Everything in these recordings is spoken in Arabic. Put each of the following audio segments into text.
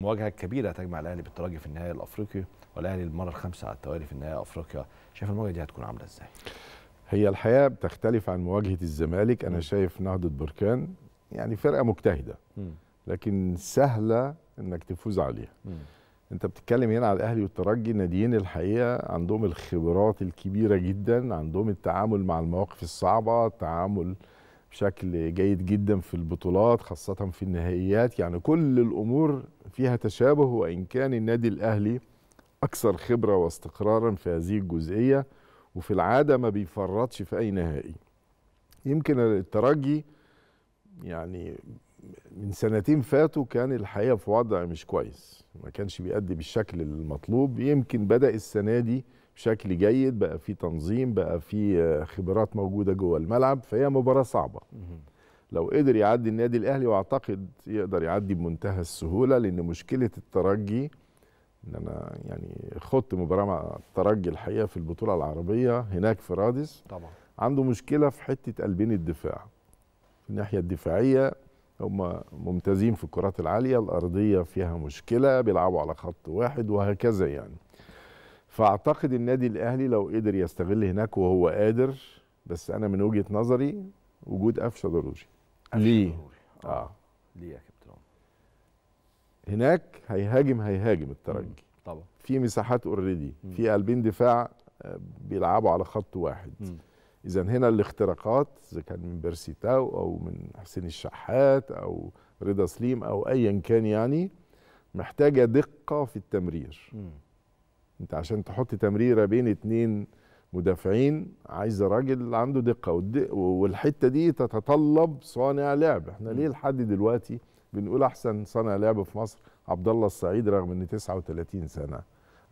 مواجهه كبيره تجمع الاهلي بالترجي في النهائي الافريقي والاهلي المره الخامسه على التوالي في النهائي افريقيا شايف المواجهه دي هتكون عامله ازاي هي الحقيقه بتختلف عن مواجهه الزمالك انا شايف نهضه بركان يعني فرقه مجتهده لكن سهله انك تفوز عليها انت بتتكلم هنا على الاهلي والترجي ناديين الحقيقه عندهم الخبرات الكبيره جدا عندهم التعامل مع المواقف الصعبه التعامل بشكل جيد جدا في البطولات خاصة في النهائيات يعني كل الأمور فيها تشابه وإن كان النادي الأهلي أكثر خبرة واستقرارا في هذه الجزئية وفي العادة ما بيفرطش في أي نهائي يمكن الترجي يعني من سنتين فاتوا كان الحقيقه في وضع مش كويس ما كانش بيأدي بالشكل المطلوب يمكن بدأ السنه دي بشكل جيد بقى في تنظيم بقى في آه، خبرات موجوده جوه الملعب فهي مباراه صعبه لو قدر يعدي النادي الاهلي واعتقد يقدر يعدي بمنتهى السهوله لان مشكله الترجي ان انا يعني خدت مباراه مع الترجي الحقيقه في البطوله العربيه هناك في رادس طبعا عنده مشكله في حته قلبين الدفاع في الناحيه الدفاعيه هم ممتازين في الكرات العاليه الارضيه فيها مشكله بيلعبوا على خط واحد وهكذا يعني فاعتقد النادي الاهلي لو قدر يستغل هناك وهو قادر بس انا من وجهه نظري وجود قفشه ضروري ليه اه, آه. ليه يا كابتن هناك هيهاجم هيهاجم الترجي طبعا في مساحات اوريدي في قلبين دفاع آه، بيلعبوا على خط واحد م. اذا هنا الاختراقات اذا كان من بيرسيتاو او من حسين الشحات او رضا سليم او ايا كان يعني محتاجه دقه في التمرير م. انت عشان تحط تمريره بين اتنين مدافعين عايز راجل عنده دقه والحته دي تتطلب صانع لعب احنا ليه لحد دلوقتي بنقول احسن صانع لعب في مصر عبد الله السعيد رغم ان 39 سنه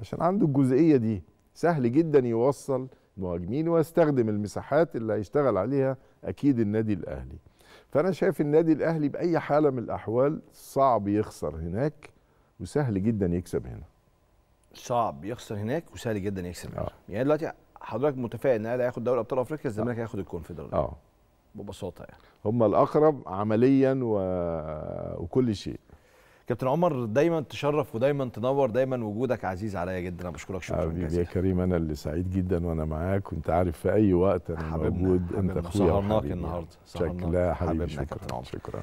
عشان عنده الجزئيه دي سهل جدا يوصل مهاجمين واستخدم المساحات اللي هيشتغل عليها اكيد النادي الاهلي فانا شايف النادي الاهلي باي حاله من الاحوال صعب يخسر هناك وسهل جدا يكسب هنا صعب يخسر هناك وسهل جدا يكسب هنا آه. يعني دلوقتي حضرتك متفائل ان الاهلي هياخد دوري ابطال افريقيا الزمالك آه. هياخد الكونفدراليه اه ببساطه يعني هم الاقرب عمليا و... وكل شيء كابتن عمر دايما تشرف ودايما تنور دايما وجودك عزيز عليا جدا انا بشكرك شكرا حبيبي يا كريم انا اللي سعيد جدا وانا معاك وانت عارف في اي وقت انا حبيبنا. موجود حبيبنا. انت اخويا النهارده سهرناك شكرا حبيبي شكرا